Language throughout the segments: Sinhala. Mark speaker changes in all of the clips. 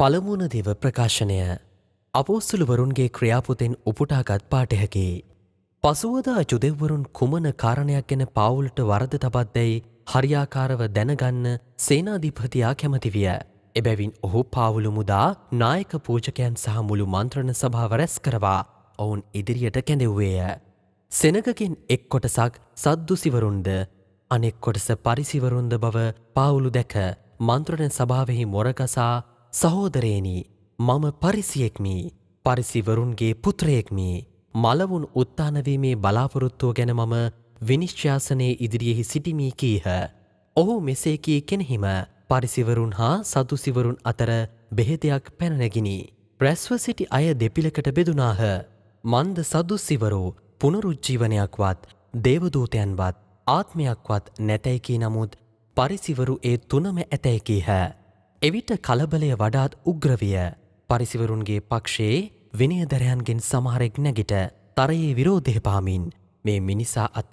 Speaker 1: පළමුුණ දිව ප්‍රකාශනය අපෝස්සලුවරුන්ගේ ක්‍රියාපුතෙන් උපුටාගත් පාටයකි. පසුවදා ජුදෙව්වරුන් කුමන කාරණයක් ගැන පවුල්ට වරද තබත්දැයි හරියාකාරව දැනගන්න සේනාධිපතියා කැමතිවිය. එබැවින් ඔහු පාවුලු මුදා නායක පූජකයන් සහ මුළු මන්ත්‍රණ සභාව රැස් කරවා ඔවුන් ඉදිරියට කැඳෙව්වේය. සෙනකකින් එක් කොටසක් සද්දුසිවරුන්ද අනෙක් කොටස පරිසිවරුන්ද බව පාවුලු දැක මන්ත්‍රණ සභාවෙහි මොරකසා සහෝදරේනි මම පරිසියෙක්මි පරිසිවරුන්ගේ පුත්‍රයෙක්මි මලවුන් උත්තානවීමේ බලාපොරොත්තුව ගැන මම විනිශ්්‍යාසනය ඉදිරියෙහි සිටිමී කීහ. ඔහු මෙසේකී කෙනෙහිම පරිසිවරුන් හා සතුසිවරුන් අතර බෙහෙතයක් පැනනැගිනි. ප්‍රැස්ව සිටි අය දෙපිලකට බෙදුනාහ. මන්ද සදුස්සිවරෝ පුනරුජ්ජීවනයක්වත් දේවදූතයන්වත් ආත්මයක්වත් නැතැයිකී නමුත් පරිසිවරු ඒ තුනම ඇතැයිකී හැ. එවිට කලබලය වඩාත් උග්‍රවිය පරිසිවරුන්ගේ පක්ෂයේ විනයදරයන්ගෙන් සමහරෙක් නැගිට තරයේ විරෝධයපාමින් මේ මිනිසා අත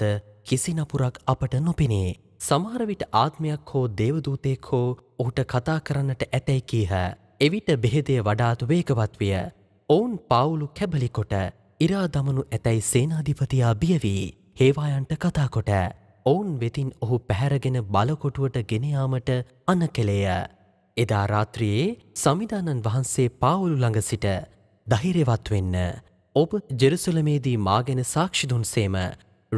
Speaker 1: කිසිනපුරක් අපට නොපෙනේ. සමහරවිට ආත්මයක් හෝ දේවදූතෙක් හෝ ඔහුට කතා කරන්නට ඇතැයි කීහ. එවිට බෙහෙදය වඩාත් වේගවත් විය. ඔවුන් පාවුලු කැබලිකොට ඉරා දමනු ඇතැයි සේනාධිපතියා බියවී හේවායන්ට කතාකොට. ඔවුන් වෙතින් ඔහු පැහැරගෙන බලකොටුවට ගෙනයාමට අන කෙළේය. එදා රාත්‍රියයේ සමිධානන් වහන්සේ පාවුලු ළඟ සිට දහිරෙවත් වෙන්න ඔබ ජෙරුසුලමේදී මාගෙන සාක්ෂිදුන්සේම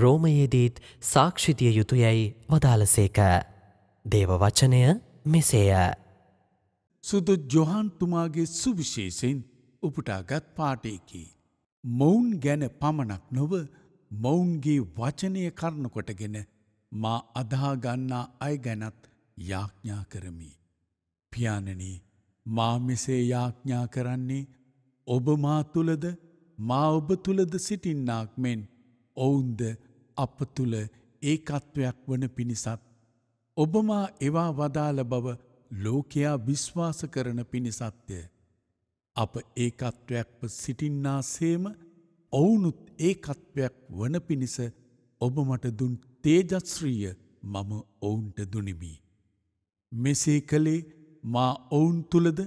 Speaker 1: රෝමයේදීත් සාක්ෂිතිය යුතුයැයි වදාලසේක. දේව වචනය මෙසේය.
Speaker 2: සුදු ජොහන්තුමාගේ සුවිශේෂයෙන් උපුටාගත් පාටයකි. මොවුන් ගැන පමණක් නොව මොවුන්ගේ වචනය කරනකොටගෙන මා අදාගන්නා අය ගැනත් යාඥා කරමි. පියාණනි මා මෙසේ යාඥා කරන්නේ ඔබ මා තුළද මා ඔබ තුළද සිටින්නාක් මෙන් ඔවුන්ද අප තුළ ඒකත්වයක් වන පිණිසත්. ඔබමා එවා වදාළ බව ලෝකයා විශ්වාස කරන පිණිසත්ය. අප ඒකත්වයක්ව සිටින්නා සේම ඔවුනුත් ඒකත්වයක් වන පිණිස ඔබ මට දුන් තේජස්ශ්‍රීය මම ඔවුන්ට දුනිමි. මෙසේ කළේ මා ඔවුන් තුළද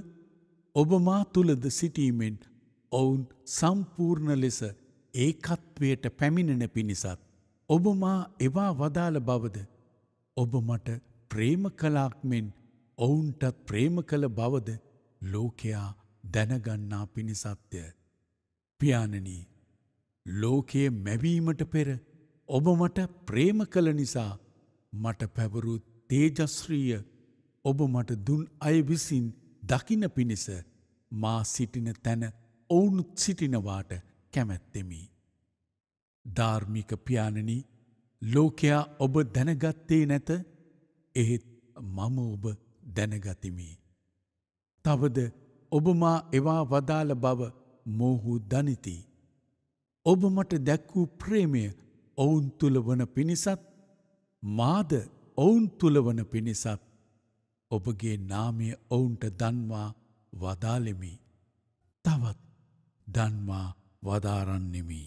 Speaker 2: ඔබ මා තුළද සිටීමෙන් ඔවුන් සම්පූර්ණ ලෙස ඒකත්වයට පැමිණෙන පිණිසත් ඔබ මා එවා වදාළ බවද ඔබ මට ප්‍රේම කලාක් මෙන් ඔවුන්ටත් ප්‍රේම කළ බවද ලෝකයා දැනගන්නා පිණිසත්ය පියාණනී ලෝකයේ මැවීමට පෙර ඔබ මට ප්‍රේම කළ නිසා මට පැවරු තේජස්ශ්‍රීය ඔබ මට දුන් අය විසින් දකින පිණිස මා සිටින තැන ඔවුනුත් සිටිනවාට කැමැත්තෙමි. ධාර්මික පියාණනි ලෝකයා ඔබ දැනගත්තේ නැත එහෙත් මම ඔබ දැනගතිමි. තවද ඔබමා එවා වදාළ බව මොහු දනිති. ඔබ මට දැක්වූ ප්‍රේමය ඔවුන් තුළවන පිණිසත් මාද ඔවුන් තුළවන පිණිසත් ඔබගේ නාමය ඔවුන්ට දන්වා වදාලෙමි. තවත් දන්වා වදාරන්නෙමි.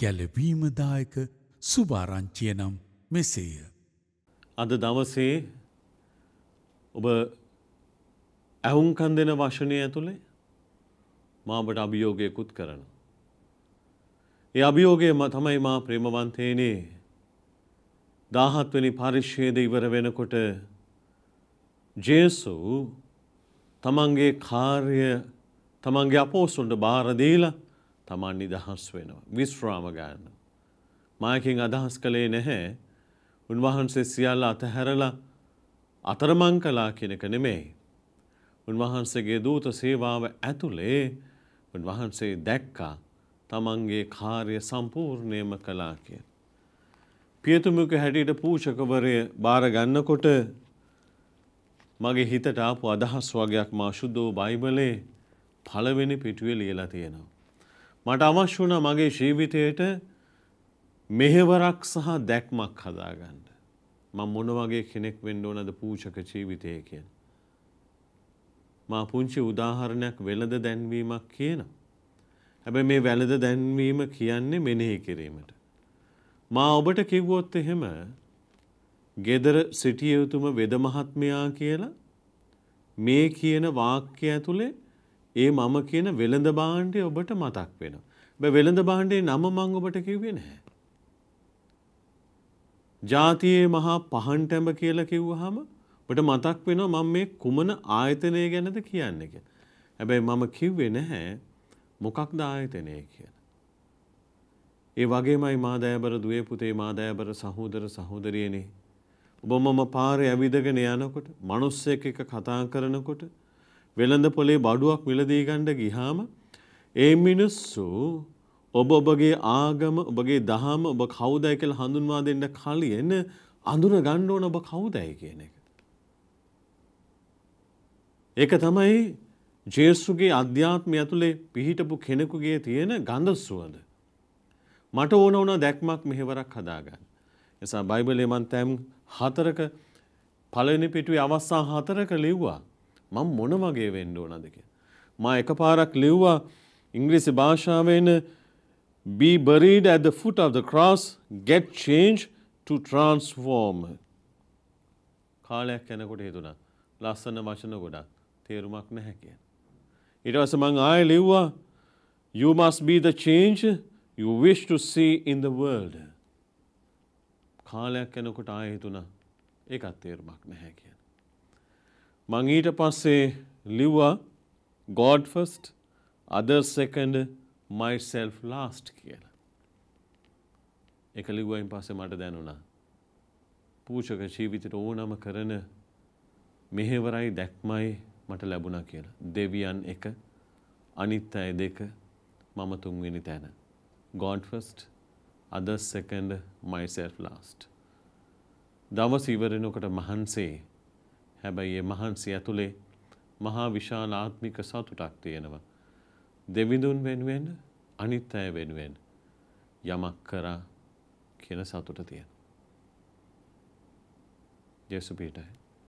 Speaker 2: ගැලවීමදායක සුභාරංචිය නම්
Speaker 3: මෙසේය. අද දවසේ ඔබ ඇහුන්කන් දෙන වශනය ඇතුළේ මාබට අභියෝගයකුත් කරන. ඒ අභියෝගය තමයි මා ප්‍රේමවන්තේනේ දාහත්වනි පරිශ්ෂයද ඉවර වෙනකොට ජේසු තමන්ගේ කාර්ය තමන්ගේ අපෝසුන්ට බාරදීල තමන් නිදහස් වෙනවා. විස්්‍රාම ගන්න. මයකින් අදහස් කළේ නැහැ උන්වහන්සේ සියල්ල අතහැරලා අතරමං කලා කෙනෙක නෙමෙයි. උන්වහන්සේගේ දූත සේවාව ඇතුළේ උන්වහන්සේ දැක්කා තමන්ගේ කාර්ය සම්පූර්ණයම කලා කිය. පියතුමක හැටියට පූෂකවරය බාරගන්නකොට මගේ හිතට ආපු අදහස් වගේක් මා සුද්ධෝ බයිබලේ පළවෙනි පිටුවේ ලියලා තියෙනවා. මට අවශ්‍ය වුණා මගේ ජීවිතයට මෙහෙවරක් සහ දැක්මක් හදාගන්න. මම මොන වගේ කෙනෙක් වෙන්න ඕනද පූජක ජීවිතය කියන. මා පුංචි උදාහරණයක් වෙළඳ දැන්වීමක් කියනවා. හැබැයි මේ වෙළඳ දැන්වීම කියන්නේ මෙනෙහි කිරීමට. මා ඔබට කිව්වොත් එහෙම ගෙදර සිටිය යුතුම වෙද මහත්මයා කියලා මේ කියන වාක්‍ය ඇතුලේ ඒ මම කියන වෙළඳ භාණ්ඩය ඔබට මතක් වෙනවා. බෑ වෙළඳ භාණ්ඩේ නම මම ඔබට කිව්වේ නැහැ. ජාතියේ මහා පහන් ටැඹ කියලා කිව්වහම ඔබට මතක් වෙනවා මම මේ කුමන ආයතනය ගැනද කියන්නේ කියලා. හැබැයි මම කිව්වේ නැහැ මොකක්ද ආයතනය කියලා. ඒ වගේමයි මාදෑබර දුවේ පුතේ මාදෑබර සහෝදර සහෝදරියනේ ඔබ මම පාරේ ඇවිදගෙන යනකොට මිනිස්සෙක් එක්ක කතා කරනකොට වෙළඳ පොලේ බඩුවක් මිලදී ගන්න ගියාම ඒ මිනිස්සු ඔබ ඔබගේ ආගම ඔබගේ දහම ඔබ කවුදයි කියලා හඳුන්වා දෙන්න කලින් අඳුර ගන්න ඕන ඔබ කවුදයි කියන එක. ඒක තමයි ජේසුගේ අධ්‍යාත්මය ඇතුලේ පිහිටපු කෙනෙකුගේ තියෙන ගඳ සුවඳ. මට ඕන වුණා දැක්මක් මෙහෙවරක් හදාගන්න. නිසා බයිබලේ මන් තැම් හතරක පළවෙනි පිටුවේ අවස්ථා හතරක ලිව්වා. මම මොන වගේ වෙන්න ඕනද කියලා. මා එකපාරක් ලිව්වා ඉංග්‍රීසි භාෂාවෙන් be buried at the foot of the cross get change to transform කාලයක් යනකොට හිතුණා ලස්සන වචන ගොඩක් තේරුමක් නැහැ කියන. ඊට පස්සේ මං ආයෙ ලිව්වා you must be the change you wish to see in the world. කාලයක් යනකොට ආයෙ හිතුණා ඒකත් තේරුමක් නැහැ කියන. මං ඊට පස්සේ ලිව්වා God first, others second, myself last කියලා. ඒක ලිව්වයින් පස්සේ මට දැනුණා පූජක ජීවිතයට ඕනම කරන මෙහෙවරයි දැක්මයි මට ලැබුණා කියලා. දෙවියන් එක අනිත් අය දෙක මම තුන්වෙනි තැන. God first, others second, myself last. දවස ඉවරෙනකොට මහන්සේ හැබැයි ඒ මහන්සේ ඇතුලේ මහා විශාල ආත්මික සතුටක් තියෙනවා. දෙවිඳුන් වෙනුවෙන් අනිත් අය වෙනුවෙන් යමක් කරා කියන සතුට තියෙනවා. ජේසු පීටයි.